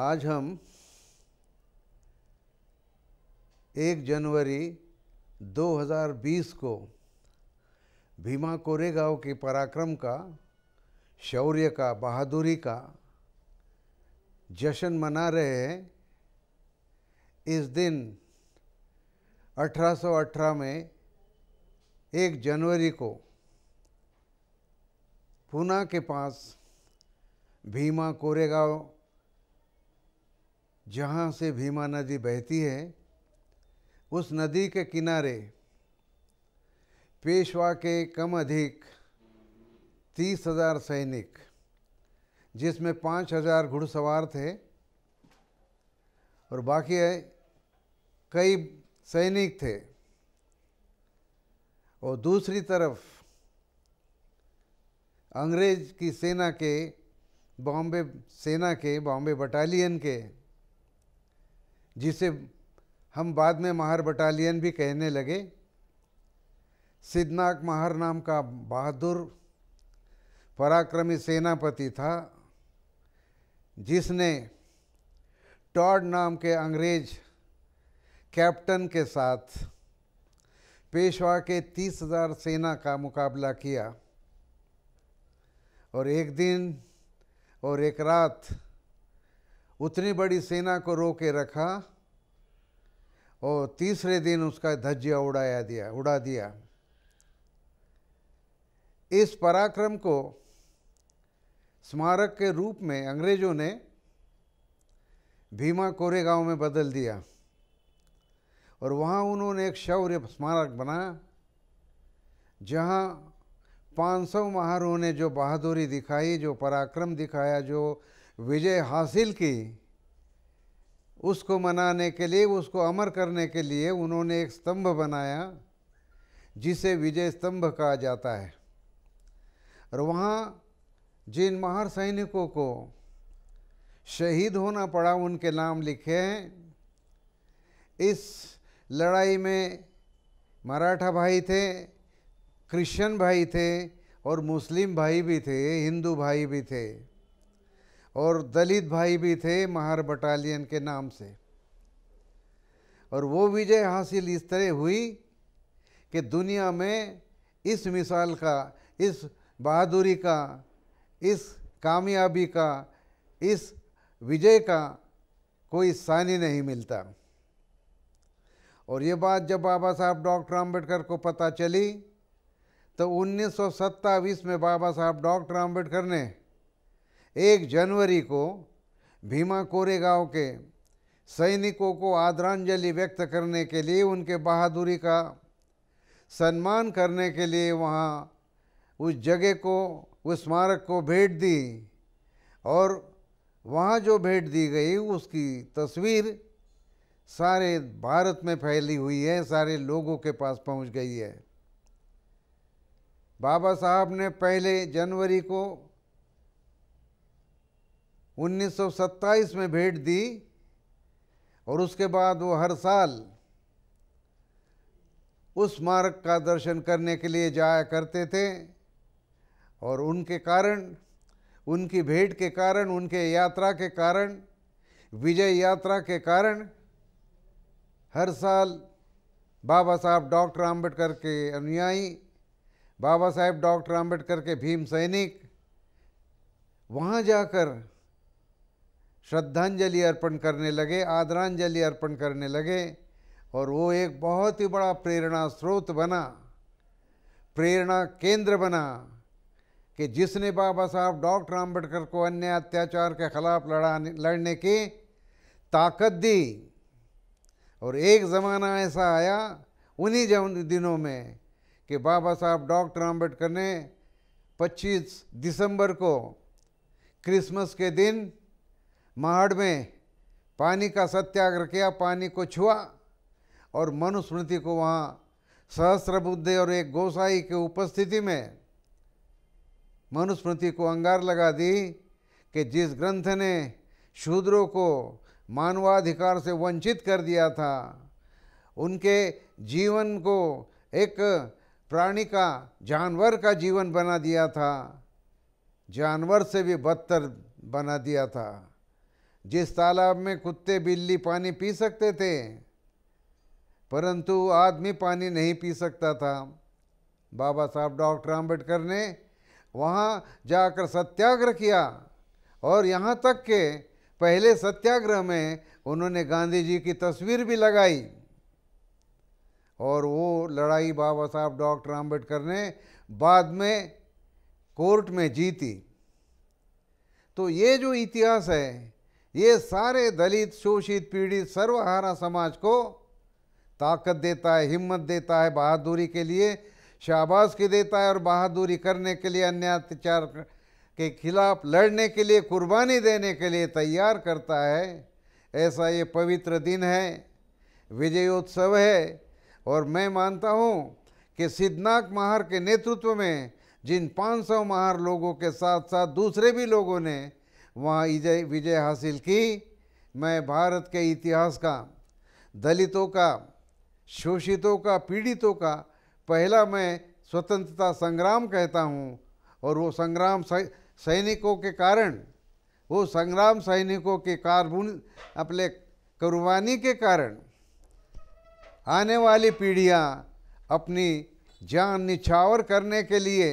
आज हम एक जनवरी 2020 को भीमा कोरेगांव के पराक्रम का शौर्य का बहादुरी का जश्न मना रहे हैं इस दिन 1818 में एक जनवरी को पूना के पास भीमा कोरेगांव जहाँ से भीमा नदी बहती है उस नदी के किनारे पेशवा के कम अधिक तीस हजार सैनिक जिसमें पाँच हजार घुड़सवार थे और बाकी कई सैनिक थे और दूसरी तरफ अंग्रेज की सेना के बॉम्बे सेना के बॉम्बे बटालियन के जिसे हम बाद में महार बटालियन भी कहने लगे सिद्धनाक महार नाम का बहादुर पराक्रमी सेनापति था जिसने टॉड नाम के अंग्रेज कैप्टन के साथ पेशवा के तीस हजार सेना का मुकाबला किया और एक दिन और एक रात उतनी बड़ी सेना को रोके रखा और तीसरे दिन उसका धज्जिया उड़ाया दिया उड़ा दिया इस पराक्रम को स्मारक के रूप में अंग्रेजों ने भीमा कोरेगांव में बदल दिया और वहाँ उन्होंने एक शौर्य स्मारक बनाया जहाँ 500 महारों ने जो बहादुरी दिखाई जो पराक्रम दिखाया जो विजय हासिल की उसको मनाने के लिए उसको अमर करने के लिए उन्होंने एक स्तंभ बनाया जिसे विजय स्तंभ कहा जाता है और वहाँ जिन महार सैनिकों को शहीद होना पड़ा उनके नाम लिखे हैं इस लड़ाई में मराठा भाई थे क्रिश्चियन भाई थे और मुस्लिम भाई भी थे हिंदू भाई भी थे और दलित भाई भी थे महार बटालियन के नाम से और वो विजय हासिल इस तरह हुई कि दुनिया में इस मिसाल का इस बहादुरी का इस कामयाबी का इस विजय का कोई सानी नहीं मिलता और ये बात जब बाबा साहब डॉक्टर आम्बेडकर को पता चली तो उन्नीस में बाबा साहब डॉक्टर आम्बेडकर ने एक जनवरी को भीमा कोरेगांव के सैनिकों को आदरांजलि व्यक्त करने के लिए उनके बहादुरी का सम्मान करने के लिए वहाँ उस जगह को उस स्मारक को भेंट दी और वहाँ जो भेंट दी गई उसकी तस्वीर सारे भारत में फैली हुई है सारे लोगों के पास पहुँच गई है बाबा साहब ने पहले जनवरी को 1927 में भेंट दी और उसके बाद वो हर साल उस मार्ग का दर्शन करने के लिए जाया करते थे और उनके कारण उनकी भेंट के कारण उनके यात्रा के कारण विजय यात्रा के कारण हर साल बाबा साहब डॉक्टर आम्बेडकर के अनुयायी बाबा साहेब डॉक्टर आम्बेडकर के भीम सैनिक वहाँ जाकर श्रद्धांजलि अर्पण करने लगे आदरांजलि अर्पण करने लगे और वो एक बहुत ही बड़ा प्रेरणा स्रोत बना प्रेरणा केंद्र बना कि जिसने बाबा साहब डॉक्टर आम्बेडकर को अन्य अत्याचार के खिलाफ लड़ाने लड़ने की ताकत दी और एक ज़माना ऐसा आया उन्हीं दिनों में कि बाबा साहब डॉक्टर आम्बेडकर ने 25 दिसंबर को क्रिसमस के दिन महाड़ में पानी का सत्याग्रह किया पानी को छुआ और मनुस्मृति को वहाँ बुद्धे और एक गोसाई के उपस्थिति में मनुस्मृति को अंगार लगा दी कि जिस ग्रंथ ने शूद्रों को मानवाधिकार से वंचित कर दिया था उनके जीवन को एक प्राणी का जानवर का जीवन बना दिया था जानवर से भी बदतर बना दिया था जिस तालाब में कुत्ते बिल्ली पानी पी सकते थे परंतु आदमी पानी नहीं पी सकता था बाबा साहब डॉक्टर आम्बेडकर ने वहाँ जाकर सत्याग्रह किया और यहाँ तक के पहले सत्याग्रह में उन्होंने गांधी जी की तस्वीर भी लगाई और वो लड़ाई बाबा साहब डॉक्टर आम्बेडकर ने बाद में कोर्ट में जीती तो ये जो इतिहास है ये सारे दलित शोषित पीड़ित सर्वहारा समाज को ताकत देता है हिम्मत देता है बहादुरी के लिए शाबाश की देता है और बहादुरी करने के लिए अन्य अत्याचार के खिलाफ लड़ने के लिए कुर्बानी देने के लिए तैयार करता है ऐसा ये पवित्र दिन है विजयोत्सव है और मैं मानता हूँ कि सिद्धनाथ महार के नेतृत्व में जिन 500 महार लोगों के साथ साथ दूसरे भी लोगों ने वहाँ विजय विजय हासिल की मैं भारत के इतिहास का दलितों का शोषितों का पीड़ितों का पहला मैं स्वतंत्रता संग्राम कहता हूँ और वो संग्राम सैनिकों के कारण वो संग्राम सैनिकों के कारबुन अपने कुर्बानी के कारण आने वाली पीढ़ियाँ अपनी जान निछावर करने के लिए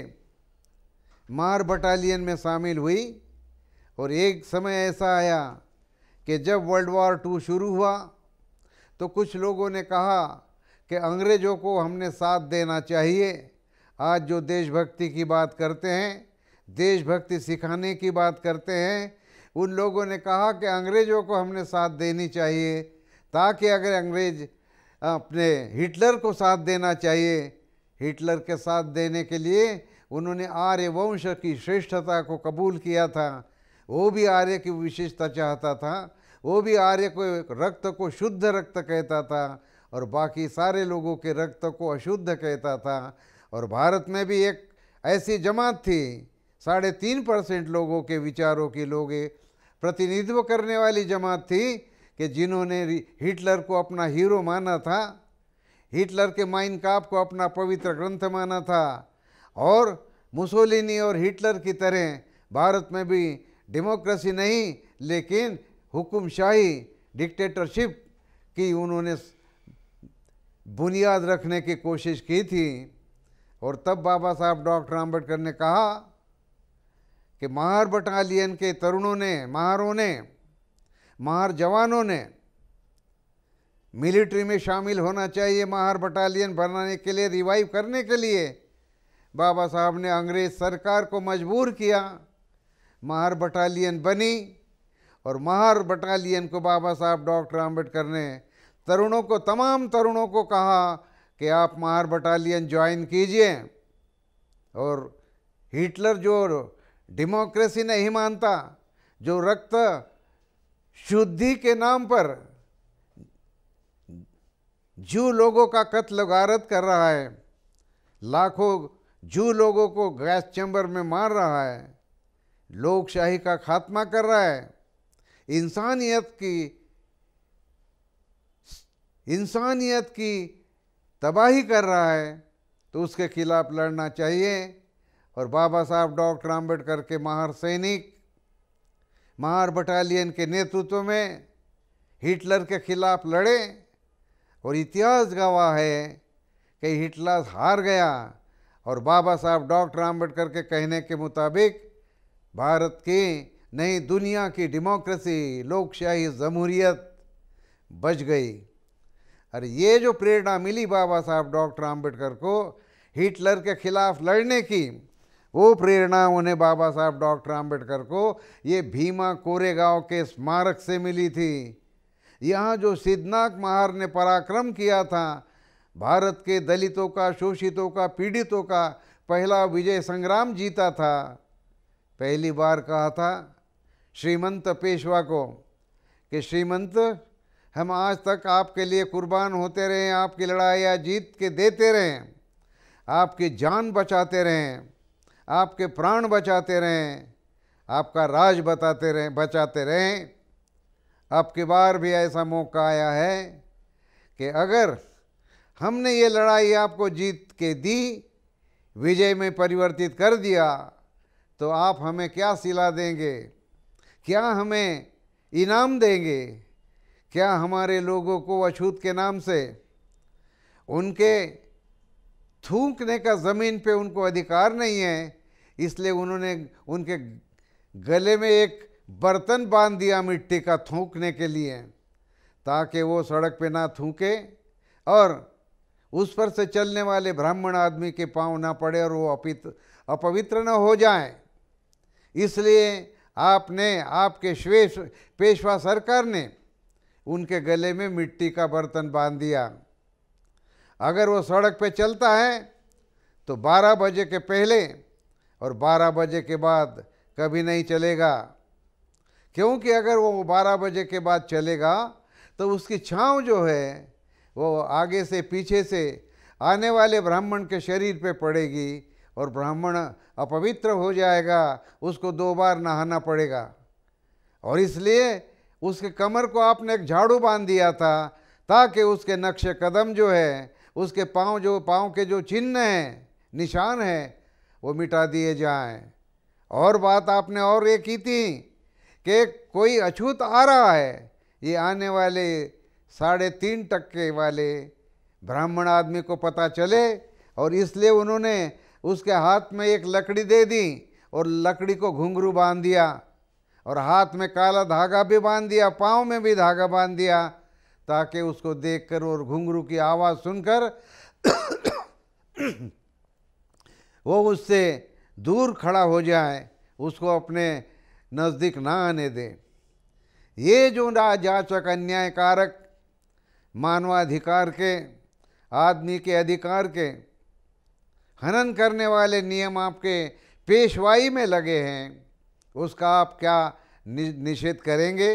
मार बटालियन में शामिल हुई और एक समय ऐसा आया कि जब वर्ल्ड वॉर टू शुरू हुआ तो कुछ लोगों ने कहा कि अंग्रेज़ों को हमने साथ देना चाहिए आज जो देशभक्ति की बात करते हैं देशभक्ति सिखाने की बात करते हैं उन लोगों ने कहा कि अंग्रेज़ों को हमने साथ देनी चाहिए ताकि अगर अंग्रेज अपने हिटलर को साथ देना चाहिए हिटलर के साथ देने के लिए उन्होंने आर्यवंश की श्रेष्ठता को कबूल किया था वो भी आर्य की विशेषता चाहता था वो भी आर्य को रक्त को शुद्ध रक्त कहता था और बाकी सारे लोगों के रक्त को अशुद्ध कहता था और भारत में भी एक ऐसी जमात थी साढ़े तीन परसेंट लोगों के विचारों की लोग प्रतिनिधित्व करने वाली जमात थी कि जिन्होंने हिटलर को अपना हीरो माना था हिटलर के माइन काप को अपना पवित्र ग्रंथ माना था और मुसोलिनी और हिटलर की तरह भारत में भी डेमोक्रेसी नहीं लेकिन हुक्मशाही डिक्टेटरशिप की उन्होंने बुनियाद रखने की कोशिश की थी और तब बाबा साहब डॉक्टर आम्बेडकर ने कहा कि महार बटालियन के तरुणों ने महारों ने महार जवानों ने मिलिट्री में शामिल होना चाहिए महार बटालियन बनाने के लिए रिवाइव करने के लिए बाबा साहब ने अंग्रेज़ सरकार को मजबूर किया महार बटालियन बनी और महार बटालियन को बाबा साहब डॉक्टर अम्बेडकर ने तरुणों को तमाम तरुणों को कहा कि आप महार बटालियन ज्वाइन कीजिए और हिटलर जो डेमोक्रेसी नहीं मानता जो रक्त शुद्धि के नाम पर जू लोगों का कत्ल गारत कर रहा है लाखों जू लोगों को गैस चैम्बर में मार रहा है लोकशाही का खात्मा कर रहा है इंसानियत की इंसानियत की तबाही कर रहा है तो उसके खिलाफ लड़ना चाहिए और बाबा साहब डॉक्टर आम्बेडकर के महार सैनिक महार बटालियन के नेतृत्व में हिटलर के खिलाफ लड़े और इतिहास गवाह है कि हिटलर हार गया और बाबा साहब डॉक्टर आम्बेडकर के कहने के मुताबिक भारत के नई दुनिया की डेमोक्रेसी लोकशाही जमहूरियत बच गई और ये जो प्रेरणा मिली बाबा साहब डॉक्टर आम्बेडकर को हिटलर के खिलाफ लड़ने की वो प्रेरणा उन्हें बाबा साहब डॉक्टर आम्बेडकर को ये भीमा कोरेगांव के स्मारक से मिली थी यहाँ जो सिद्धनाथ महार ने पराक्रम किया था भारत के दलितों का शोषितों का पीड़ितों का पहला विजय संग्राम जीता था पहली बार कहा था श्रीमंत पेशवा को कि श्रीमंत हम आज तक आपके लिए कुर्बान होते रहे आपकी लड़ाइयाँ जीत के देते रहें आपकी जान बचाते रहें आपके प्राण बचाते रहें आपका राज बताते रहें बचाते रहें आपके बार भी ऐसा मौका आया है कि अगर हमने ये लड़ाई आपको जीत के दी विजय में परिवर्तित कर दिया तो आप हमें क्या सिला देंगे क्या हमें इनाम देंगे क्या हमारे लोगों को अछूत के नाम से उनके थूकने का ज़मीन पे उनको अधिकार नहीं है इसलिए उन्होंने उनके गले में एक बर्तन बांध दिया मिट्टी का थूकने के लिए ताकि वो सड़क पे ना थूके और उस पर से चलने वाले ब्राह्मण आदमी के पांव ना पड़े और वो अपित अपवित्र न हो जाए इसलिए आपने आपके श्वेश पेशवा सरकार ने उनके गले में मिट्टी का बर्तन बांध दिया अगर वो सड़क पे चलता है तो 12 बजे के पहले और 12 बजे के बाद कभी नहीं चलेगा क्योंकि अगर वो 12 बजे के बाद चलेगा तो उसकी छाँव जो है वो आगे से पीछे से आने वाले ब्राह्मण के शरीर पे पड़ेगी और ब्राह्मण अपवित्र हो जाएगा उसको दो बार नहाना पड़ेगा और इसलिए उसके कमर को आपने एक झाड़ू बांध दिया था ताकि उसके नक्श कदम जो है उसके पाँव जो पाँव के जो चिन्ह हैं निशान हैं वो मिटा दिए जाएं और बात आपने और ये की थी कि कोई अछूत आ रहा है ये आने वाले साढ़े तीन टक्के वाले ब्राह्मण आदमी को पता चले और इसलिए उन्होंने उसके हाथ में एक लकड़ी दे दी और लकड़ी को घुंघरू बांध दिया और हाथ में काला धागा भी बांध दिया पाँव में भी धागा बांध दिया ताकि उसको देखकर और घुंघरू की आवाज़ सुनकर वो उससे दूर खड़ा हो जाए उसको अपने नज़दीक ना आने दे ये जो राजाचक अन्यायकारक मानवाधिकार के आदमी के अधिकार के हनन करने वाले नियम आपके पेशवाई में लगे हैं उसका आप क्या निषेध करेंगे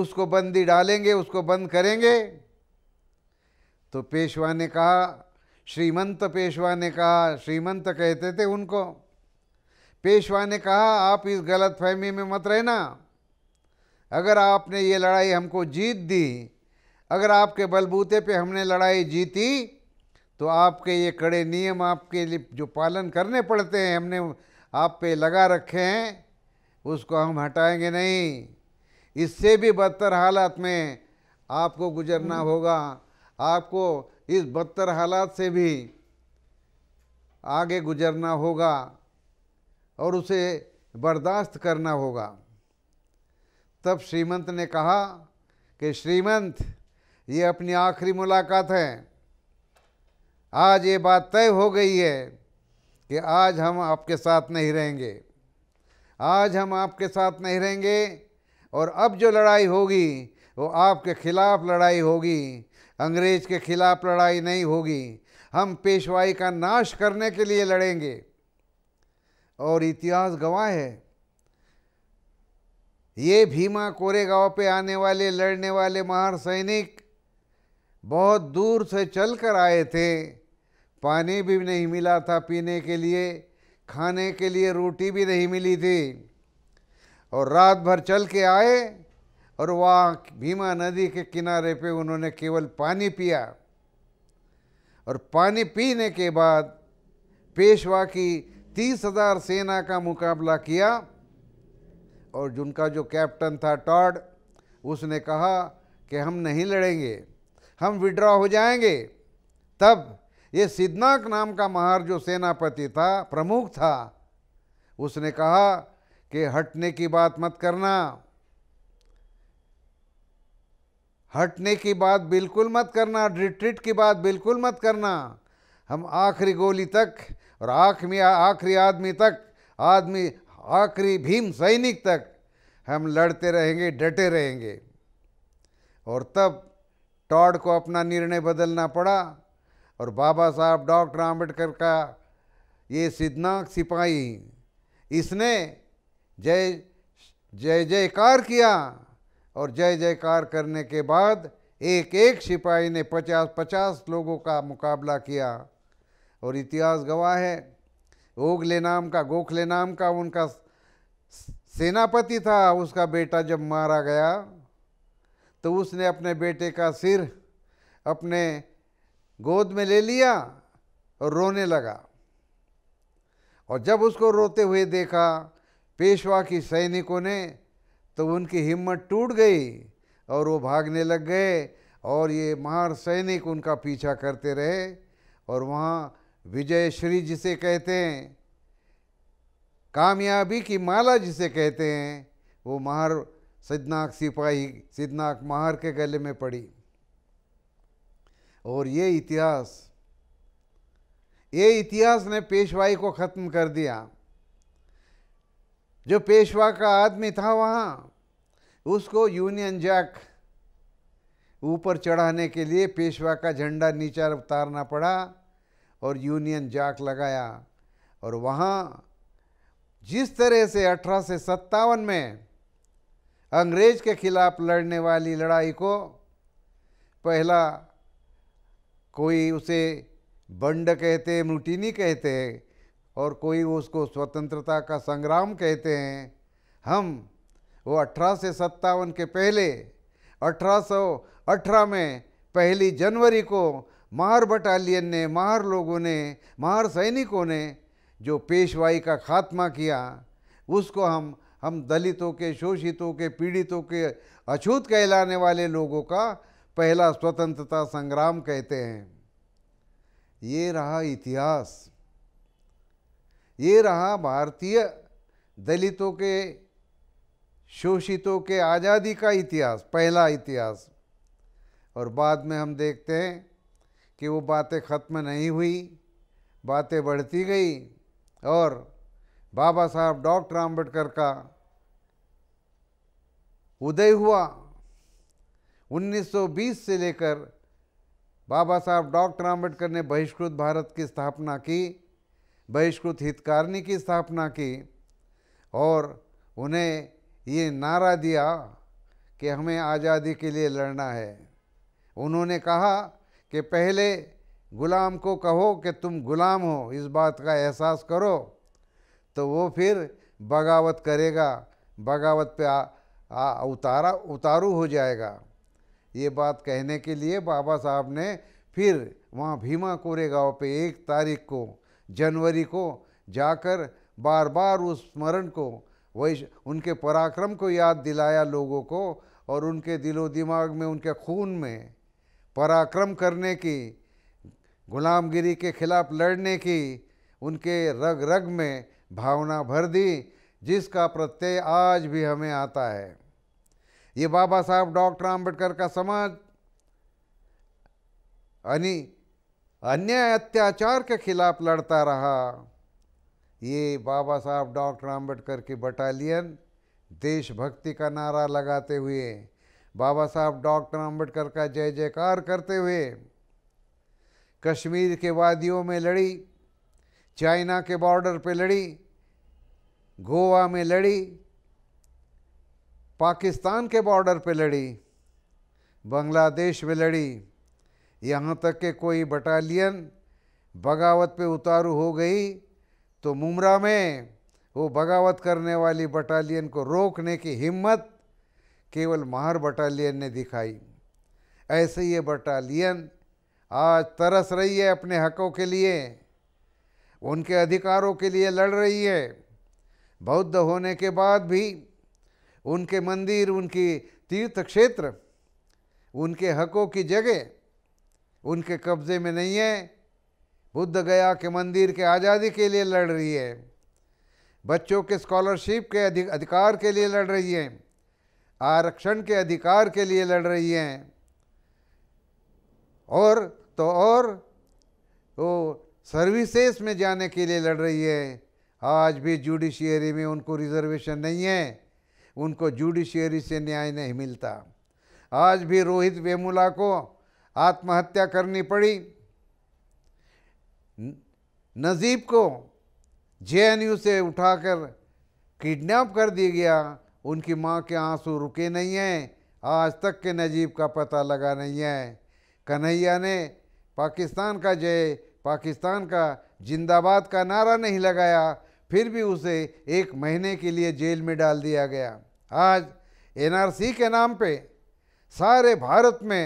उसको बंदी डालेंगे उसको बंद करेंगे तो पेशवा ने कहा श्रीमंत पेशवा ने कहा श्रीमंत कहते थे उनको पेशवा ने कहा आप इस गलत फहमी में मत रहना अगर आपने ये लड़ाई हमको जीत दी अगर आपके बलबूते पे हमने लड़ाई जीती तो आपके ये कड़े नियम आपके लिए जो पालन करने पड़ते हैं हमने आप पे लगा रखे हैं उसको हम हटाएंगे नहीं इससे भी बदतर हालात में आपको गुजरना हम्म। होगा आपको इस बदतर हालात से भी आगे गुजरना होगा और उसे बर्दाश्त करना होगा तब श्रीमंत ने कहा कि श्रीमंत ये अपनी आखिरी मुलाकात है आज ये बात तय हो गई है कि आज हम आपके साथ नहीं रहेंगे आज हम आपके साथ नहीं रहेंगे और अब जो लड़ाई होगी वो आपके खिलाफ लड़ाई होगी अंग्रेज के खिलाफ लड़ाई नहीं होगी हम पेशवाई का नाश करने के लिए लड़ेंगे और इतिहास गवाह है ये भीमा कोरेगांव पे आने वाले लड़ने वाले महार सैनिक बहुत दूर से चल कर आए थे पानी भी नहीं मिला था पीने के लिए खाने के लिए रोटी भी नहीं मिली थी और रात भर चल के आए और वहाँ भीमा नदी के किनारे पे उन्होंने केवल पानी पिया और पानी पीने के बाद पेशवा की तीस हजार सेना का मुकाबला किया और जिनका जो कैप्टन था टॉड उसने कहा कि हम नहीं लड़ेंगे हम विड्रॉ हो जाएंगे तब ये सिद्धनाक नाम का महार जो सेनापति था प्रमुख था उसने कहा कि हटने की बात मत करना हटने की बात बिल्कुल मत करना रिट्रीट की बात बिल्कुल मत करना हम आखिरी गोली तक और आखिरी आखिरी आदमी तक आदमी आखिरी भीम सैनिक तक हम लड़ते रहेंगे डटे रहेंगे और तब टॉड को अपना निर्णय बदलना पड़ा और बाबा साहब डॉक्टर आम्बेडकर का ये सिद्धनाक सिपाही इसने जय जय जयकार किया और जय जयकार करने के बाद एक एक सिपाही ने पचास पचास लोगों का मुकाबला किया और इतिहास गवाह है ओगले नाम का गोखले नाम का उनका सेनापति था उसका बेटा जब मारा गया तो उसने अपने बेटे का सिर अपने गोद में ले लिया और रोने लगा और जब उसको रोते हुए देखा पेशवा की सैनिकों ने तो उनकी हिम्मत टूट गई और वो भागने लग गए और ये महार सैनिक उनका पीछा करते रहे और वहाँ विजय श्री जिसे कहते हैं कामयाबी की माला जिसे कहते हैं वो महार सिद्धनाक सिपाही सिद्धनाक महार के गले में पड़ी और ये इतिहास ये इतिहास ने पेशवाई को ख़त्म कर दिया जो पेशवा का आदमी था वहाँ उसको यूनियन जैक ऊपर चढ़ाने के लिए पेशवा का झंडा नीचे उतारना पड़ा और यूनियन जैक लगाया और वहाँ जिस तरह से अठारह में अंग्रेज के खिलाफ लड़ने वाली लड़ाई को पहला कोई उसे बंड कहते मुटीनी कहते हैं और कोई उसको स्वतंत्रता का संग्राम कहते हैं हम वो अठारह से सत्तावन के पहले अठारह में पहली जनवरी को महार बटालियन ने महार लोगों ने महार सैनिकों ने जो पेशवाई का खात्मा किया उसको हम हम दलितों के शोषितों के पीड़ितों के अछूत कहलाने वाले लोगों का पहला स्वतंत्रता संग्राम कहते हैं ये रहा इतिहास ये रहा भारतीय दलितों के शोषितों के आज़ादी का इतिहास पहला इतिहास और बाद में हम देखते हैं कि वो बातें ख़त्म नहीं हुई बातें बढ़ती गई और बाबा साहब डॉक्टर आम्बेडकर का उदय हुआ 1920 से लेकर बाबा साहब डॉक्टर आम्बेडकर ने बहिष्कृत भारत की स्थापना की बहिष्कृत हितकारिणी की स्थापना की और उन्हें ये नारा दिया कि हमें आज़ादी के लिए लड़ना है उन्होंने कहा कि पहले गुलाम को कहो कि तुम गुलाम हो इस बात का एहसास करो तो वो फिर बगावत करेगा बगावत पे आ, आ, उतारा उतारू हो जाएगा ये बात कहने के लिए बाबा साहब ने फिर वहाँ भीमा कोरेगांव पे एक तारीख को जनवरी को जाकर बार बार उस स्मरण को वैश उनके पराक्रम को याद दिलाया लोगों को और उनके दिलो दिमाग में उनके खून में पराक्रम करने की गुलामगिरी के खिलाफ लड़ने की उनके रग रग में भावना भर दी जिसका प्रत्यय आज भी हमें आता है ये बाबा साहब डॉक्टर आम्बेडकर का समाज अनि अन्याय अत्याचार के खिलाफ लड़ता रहा ये बाबा साहब डॉक्टर आम्बेडकर की बटालियन देशभक्ति का नारा लगाते हुए बाबा साहब डॉक्टर आम्बेडकर का जय जयकार करते हुए कश्मीर के वादियों में लड़ी चाइना के बॉर्डर पे लड़ी गोवा में लड़ी पाकिस्तान के बॉर्डर पे लड़ी बांग्लादेश में लड़ी यहाँ तक के कोई बटालियन बगावत पे उतारू हो गई तो मुमरा में वो बगावत करने वाली बटालियन को रोकने की हिम्मत केवल महार बटालियन ने दिखाई ऐसे ये बटालियन आज तरस रही है अपने हकों के लिए उनके अधिकारों के लिए लड़ रही है बौद्ध होने के बाद भी उनके मंदिर उनकी तीर्थ क्षेत्र उनके हकों की जगह उनके कब्ज़े में नहीं है बुद्ध गया के मंदिर के आज़ादी के लिए लड़ रही है बच्चों के स्कॉलरशिप के अधिक अधिकार के लिए लड़ रही है आरक्षण के अधिकार के लिए लड़ रही हैं और तो और वो सर्विसेज में जाने के लिए लड़ रही है आज भी जुडिशियरी में उनको रिजर्वेशन नहीं है उनको जुडिशियरी से न्याय नहीं मिलता आज भी रोहित वेमुला को आत्महत्या करनी पड़ी नजीब को जेएनयू से उठाकर किडनैप कर दिया गया उनकी माँ के आंसू रुके नहीं हैं आज तक के नजीब का पता लगा नहीं है कन्हैया ने पाकिस्तान का जय पाकिस्तान का जिंदाबाद का नारा नहीं लगाया फिर भी उसे एक महीने के लिए जेल में डाल दिया गया आज एनआरसी के नाम पे सारे भारत में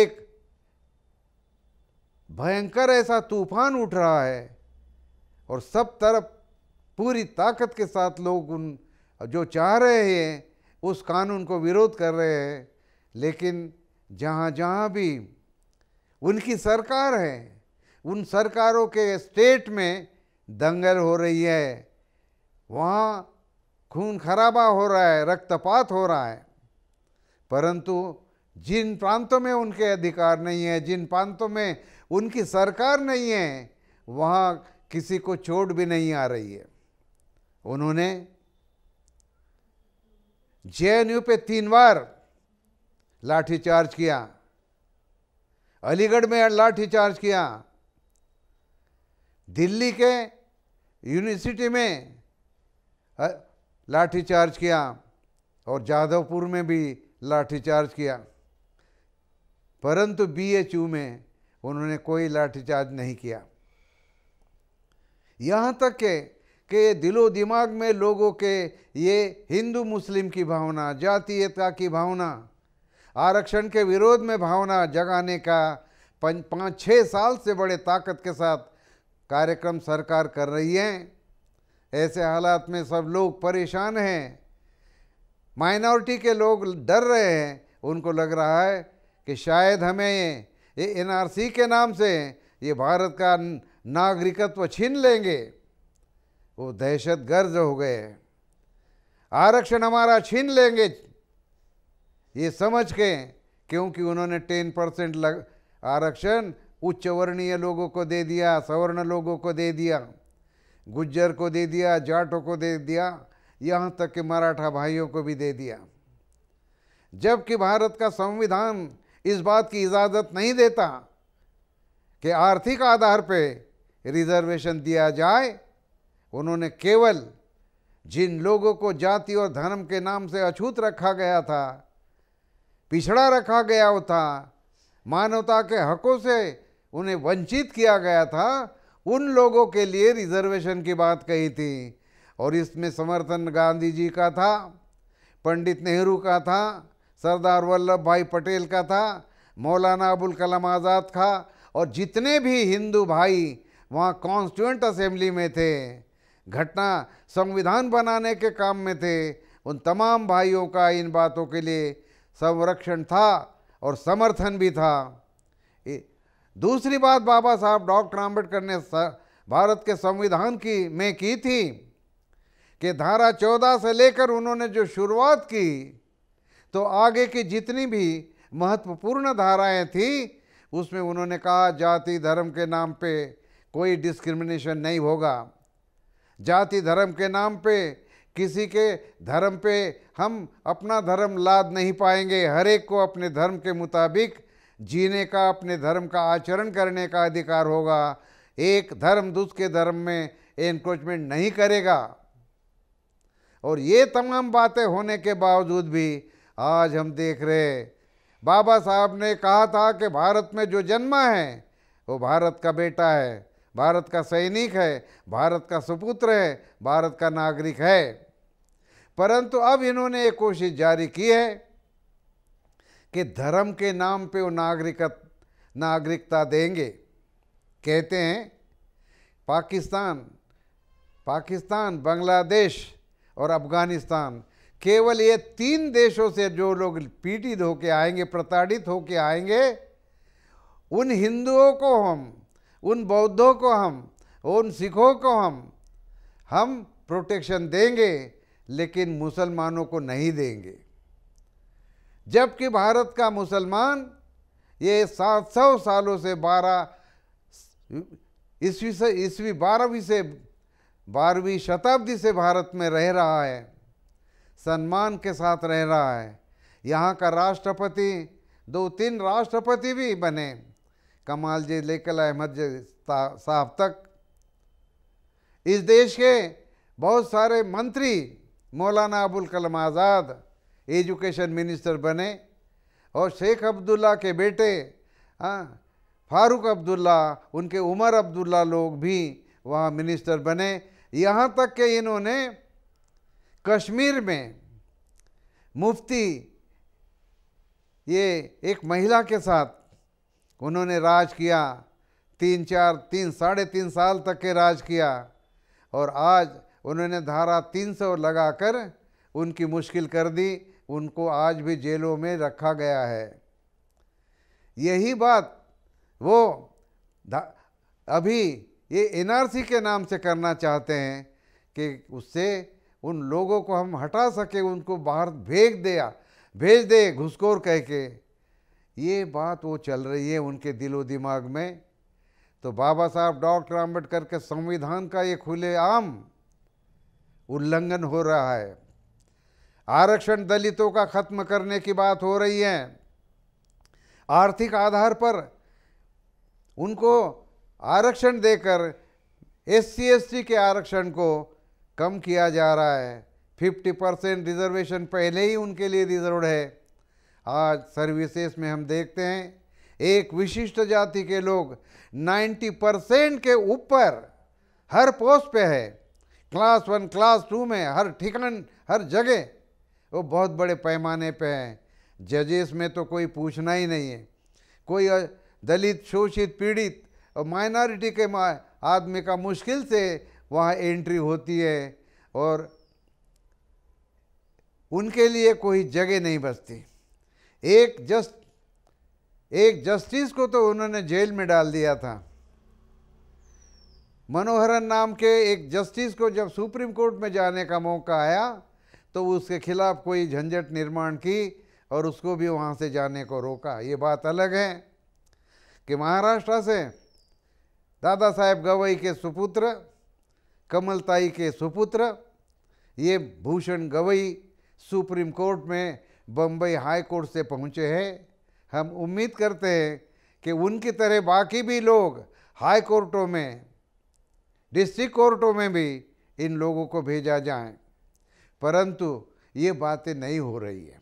एक भयंकर ऐसा तूफान उठ रहा है और सब तरफ पूरी ताकत के साथ लोग उन जो चाह रहे हैं उस कानून को विरोध कर रहे हैं लेकिन जहाँ जहाँ भी उनकी सरकार है उन सरकारों के स्टेट में दंगल हो रही है वहाँ खून खराबा हो रहा है रक्तपात हो रहा है परंतु जिन प्रांतों में उनके अधिकार नहीं है जिन प्रांतों में उनकी सरकार नहीं है वहाँ किसी को चोट भी नहीं आ रही है उन्होंने जे पे तीन बार लाठीचार्ज किया अलीगढ़ में लाठीचार्ज किया दिल्ली के यूनिवर्सिटी में लाठीचार्ज किया और जादवपुर में भी लाठीचार्ज किया परंतु बीएचयू में उन्होंने कोई लाठीचार्ज नहीं किया यहाँ तक के कि दिलो दिमाग में लोगों के ये हिंदू मुस्लिम की भावना जातीयता की भावना आरक्षण के विरोध में भावना जगाने का पाँच छः साल से बड़े ताकत के साथ कार्यक्रम सरकार कर रही है ऐसे हालात में सब लोग परेशान हैं माइनॉरिटी के लोग डर रहे हैं उनको लग रहा है कि शायद हमें ये एनआरसी के नाम से ये भारत का नागरिकत्व छीन लेंगे वो दहशत गर्द हो गए आरक्षण हमारा छीन लेंगे ये समझ के क्योंकि उन्होंने टेन परसेंट लग आरक्षण उच्च वर्णीय लोगों को दे दिया सवर्ण लोगों को दे दिया गुज्जर को दे दिया जाटों को दे दिया यहाँ तक कि मराठा भाइयों को भी दे दिया जबकि भारत का संविधान इस बात की इजाज़त नहीं देता कि आर्थिक आधार पे रिजर्वेशन दिया जाए उन्होंने केवल जिन लोगों को जाति और धर्म के नाम से अछूत रखा गया था पिछड़ा रखा गया था मानवता के हकों से उन्हें वंचित किया गया था उन लोगों के लिए रिजर्वेशन की बात कही थी और इसमें समर्थन गांधी जी का था पंडित नेहरू का था सरदार वल्लभ भाई पटेल का था मौलाना अबुल कलाम आज़ाद का और जितने भी हिंदू भाई वहाँ कॉन्स्टिट्यूंट असेंबली में थे घटना संविधान बनाने के काम में थे उन तमाम भाइयों का इन बातों के लिए संरक्षण था और समर्थन भी था दूसरी बात बाबा साहब डॉक्टर आम्बेडकर ने भारत के संविधान की में की थी कि धारा चौदह से लेकर उन्होंने जो शुरुआत की तो आगे की जितनी भी महत्वपूर्ण धाराएं थी उसमें उन्होंने कहा जाति धर्म के नाम पे कोई डिस्क्रिमिनेशन नहीं होगा जाति धर्म के नाम पे किसी के धर्म पे हम अपना धर्म लाद नहीं पाएंगे हर एक को अपने धर्म के मुताबिक जीने का अपने धर्म का आचरण करने का अधिकार होगा एक धर्म दूसरे धर्म में एनक्रोचमेंट नहीं करेगा और ये तमाम बातें होने के बावजूद भी आज हम देख रहे बाबा साहब ने कहा था कि भारत में जो जन्मा है वो भारत का बेटा है भारत का सैनिक है भारत का सुपुत्र है भारत का नागरिक है परंतु अब इन्होंने एक कोशिश जारी की है कि धर्म के नाम पे वो नागरिक नागरिकता देंगे कहते हैं पाकिस्तान पाकिस्तान बांग्लादेश और अफगानिस्तान केवल ये तीन देशों से जो लोग पीड़ित होके आएंगे प्रताड़ित होके आएंगे उन हिंदुओं को हम उन बौद्धों को हम उन सिखों को हम हम प्रोटेक्शन देंगे लेकिन मुसलमानों को नहीं देंगे जबकि भारत का मुसलमान ये 700 सालों से 12 ईस्वी से ईस्वी बारहवीं से बारहवीं शताब्दी से भारत में रह रहा है सम्मान के साथ रह रहा है यहाँ का राष्ट्रपति दो तीन राष्ट्रपति भी बने कमाल जी लेकल अहमद साहब तक इस देश के बहुत सारे मंत्री मौलाना अबुल कलम आज़ाद एजुकेशन मिनिस्टर बने और शेख अब्दुल्ला के बेटे हाँ फारूक अब्दुल्ला उनके उमर अब्दुल्ला लोग भी वहाँ मिनिस्टर बने यहाँ तक के इन्होंने कश्मीर में मुफ्ती ये एक महिला के साथ उन्होंने राज किया तीन चार तीन साढ़े तीन साल तक के राज किया और आज उन्होंने धारा 300 लगाकर उनकी मुश्किल कर दी उनको आज भी जेलों में रखा गया है यही बात वो अभी ये एनआरसी के नाम से करना चाहते हैं कि उससे उन लोगों को हम हटा सके उनको बाहर भेज दिया भेज दे घुसखोर कह के ये बात वो चल रही है उनके दिलो दिमाग में तो बाबा साहब डॉक्टर आम्बेडकर के संविधान का ये खुले आम उल्लंघन हो रहा है आरक्षण दलितों का खत्म करने की बात हो रही है आर्थिक आधार पर उनको आरक्षण देकर एस सी के आरक्षण को कम किया जा रहा है 50 परसेंट रिजर्वेशन पहले ही उनके लिए रिजर्व है आज सर्विसेज में हम देखते हैं एक विशिष्ट जाति के लोग 90 परसेंट के ऊपर हर पोस्ट पे है क्लास वन क्लास टू में हर ठिकान हर जगह वो बहुत बड़े पैमाने पे हैं जजेस में तो कोई पूछना ही नहीं है कोई दलित शोषित पीड़ित और माइनॉरिटी के आदमी का मुश्किल से वहाँ एंट्री होती है और उनके लिए कोई जगह नहीं बचती एक जस्ट एक जस्टिस को तो उन्होंने जेल में डाल दिया था मनोहरन नाम के एक जस्टिस को जब सुप्रीम कोर्ट में जाने का मौका आया तो उसके खिलाफ कोई झंझट निर्माण की और उसको भी वहाँ से जाने को रोका ये बात अलग है कि महाराष्ट्र से दादा साहेब गवई के सुपुत्र कमलताई के सुपुत्र ये भूषण गवई सुप्रीम कोर्ट में बम्बई हाई कोर्ट से पहुँचे हैं हम उम्मीद करते हैं कि उनकी तरह बाकी भी लोग हाई कोर्टों में डिस्ट्रिक्ट कोर्टों में भी इन लोगों को भेजा जाए परंतु ये बातें नहीं हो रही है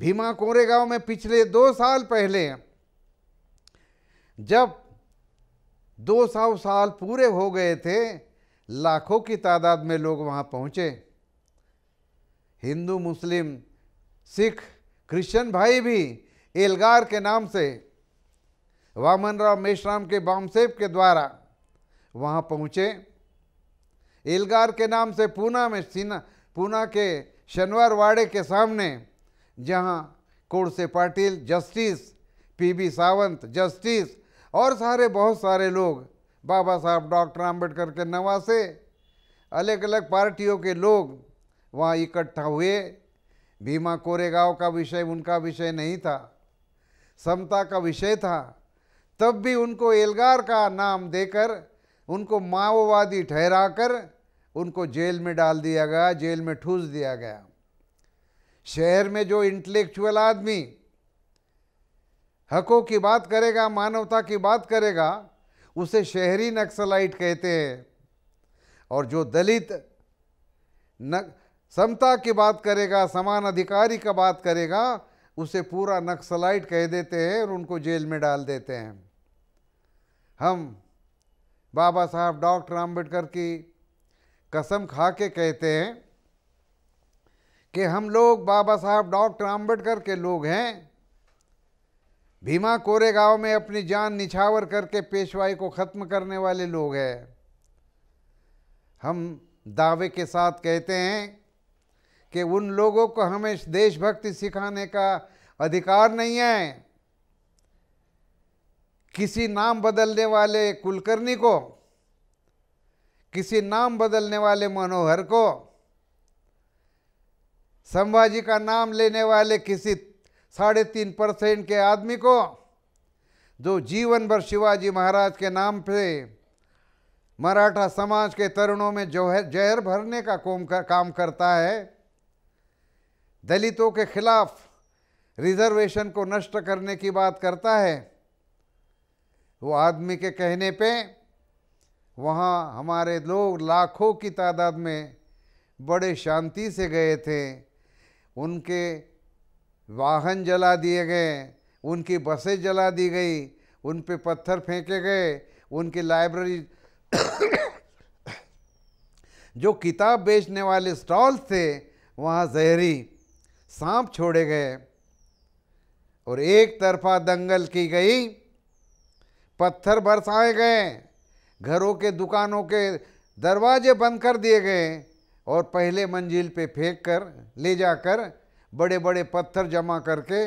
भीमा कोरेगांव में पिछले दो साल पहले जब दो सौ साल पूरे हो गए थे लाखों की तादाद में लोग वहां पहुंचे हिंदू मुस्लिम सिख क्रिश्चियन भाई भी एलगार के नाम से वामन राव मेशराम के बामसेब के द्वारा वहां पहुंचे एलगार के नाम से पूना में सीना पूना के शनिवार वाड़े के सामने जहां कोड़से Patil justice P B Sawant justice और सारे बहुत सारे लोग बाबा साहब डॉक्टर आम्बेडकर के नवासे अलग अलग पार्टियों के लोग वहाँ इकट्ठा हुए भीमा कोरेगांव का विषय उनका विषय नहीं था समता का विषय था तब भी उनको एलगार का नाम देकर उनको माओवादी ठहराकर उनको जेल में डाल दिया गया जेल में ठूस दिया गया शहर में जो इंटेलेक्चुअल आदमी हकों की बात करेगा मानवता की बात करेगा उसे शहरी नक्सलाइट कहते हैं और जो दलित न समता की बात करेगा समान अधिकारी का बात करेगा उसे पूरा नक्सलाइट कह देते हैं और उनको जेल में डाल देते हैं हम बाबा साहब डॉक्टर आम्बेडकर की कसम खा के कहते हैं कि हम लोग बाबा साहब डॉक्टर आम्बेडकर के लोग हैं भीमा कोरेगांव में अपनी जान निछावर करके पेशवाई को ख़त्म करने वाले लोग हैं हम दावे के साथ कहते हैं कि उन लोगों को हमें देशभक्ति सिखाने का अधिकार नहीं है किसी नाम बदलने वाले कुलकर्णी को किसी नाम बदलने वाले मनोहर को संभाजी का नाम लेने वाले किसी साढ़े तीन परसेंट के आदमी को जो जीवन भर शिवाजी महाराज के नाम पे मराठा समाज के तरुणों में जोहर जहर भरने का कोम कर, काम करता है दलितों के खिलाफ रिजर्वेशन को नष्ट करने की बात करता है वो आदमी के कहने पे वहाँ हमारे लोग लाखों की तादाद में बड़े शांति से गए थे उनके वाहन जला दिए गए उनकी बसें जला दी गई उन पे पत्थर फेंके गए उनकी लाइब्रेरी जो किताब बेचने वाले स्टॉल थे वहाँ जहरी सांप छोड़े गए और एक तरफा दंगल की गई पत्थर बरसाए गए घरों के दुकानों के दरवाजे बंद कर दिए गए और पहले मंजिल पे फेंक कर ले जाकर बड़े बड़े पत्थर जमा करके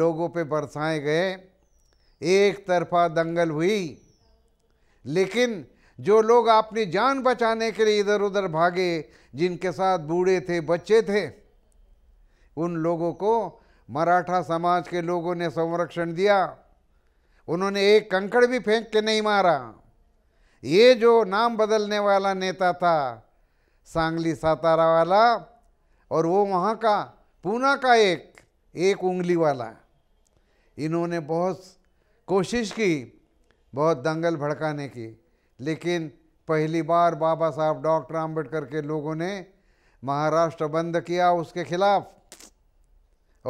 लोगों पे बरसाए गए एक तरफा दंगल हुई लेकिन जो लोग अपनी जान बचाने के लिए इधर उधर भागे जिनके साथ बूढ़े थे बच्चे थे उन लोगों को मराठा समाज के लोगों ने संरक्षण दिया उन्होंने एक कंकड़ भी फेंक के नहीं मारा ये जो नाम बदलने वाला नेता था सांगली सातारा वाला और वो वहाँ का पूना का एक एक उंगली वाला इन्होंने बहुत कोशिश की बहुत दंगल भड़काने की लेकिन पहली बार बाबा साहब डॉक्टर आम्बेडकर के लोगों ने महाराष्ट्र बंद किया उसके खिलाफ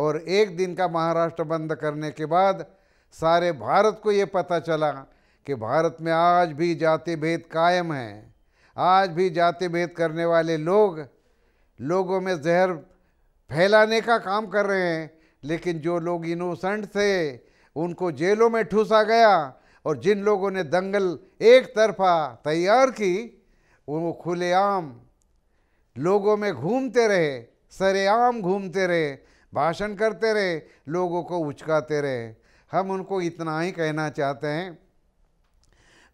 और एक दिन का महाराष्ट्र बंद करने के बाद सारे भारत को ये पता चला कि भारत में आज भी जाति भेद कायम है आज भी जाति भेद करने वाले लोग लोगों में जहर फैलाने का काम कर रहे हैं लेकिन जो लोग इनोसेंट थे उनको जेलों में ठूसा गया और जिन लोगों ने दंगल एक तरफा तैयार की वो खुलेआम लोगों में घूमते रहे सरेआम घूमते रहे भाषण करते रहे लोगों को उचकाते रहे हम उनको इतना ही कहना चाहते हैं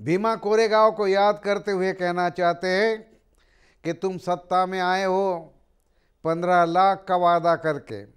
भीमा कोरेगांव को याद करते हुए कहना चाहते हैं कि तुम सत्ता में आए हो पंद्रह लाख का वादा करके